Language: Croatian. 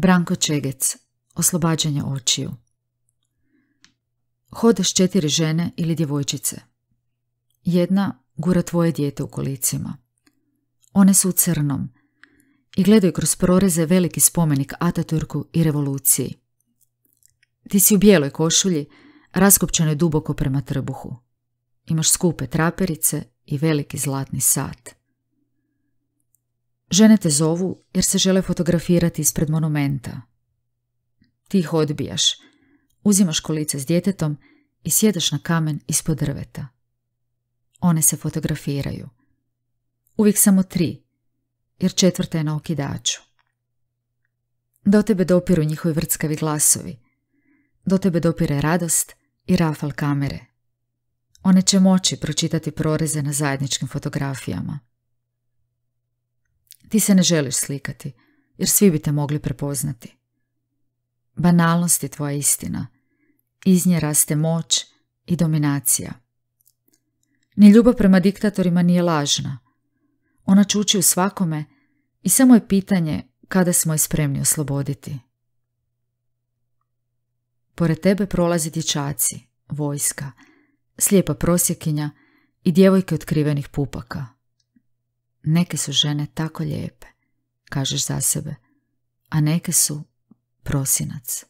Branko Čegec, oslobađanje očiju. Hodaš četiri žene ili djevojčice. Jedna gura tvoje dijete u kolicima. One su u crnom i gledaju kroz proreze veliki spomenik Ataturku i revoluciji. Ti si u bijeloj košulji, je duboko prema trbuhu. Imaš skupe traperice i veliki zlatni sat. Žene te zovu jer se žele fotografirati ispred monumenta. Ti ih odbijaš, uzimaš kolice s djetetom i sjedaš na kamen ispod drveta. One se fotografiraju. Uvijek samo tri, jer četvrta je na okidaču. Do tebe dopiru njihovi vrckavi glasovi. Do tebe dopire radost i rafal kamere. One će moći pročitati proreze na zajedničkim fotografijama. Ti se ne želiš slikati, jer svi bi te mogli prepoznati. Banalnost je tvoja istina. Iz nje raste moć i dominacija. Ni ljubav prema diktatorima nije lažna. Ona čuči u svakome i samo je pitanje kada smo je spremni osloboditi. Pored tebe prolazi dječaci, vojska, slijepa prosjekinja i djevojke otkrivenih pupaka. Neke su žene tako lijepe, kažeš za sebe, a neke su prosinac.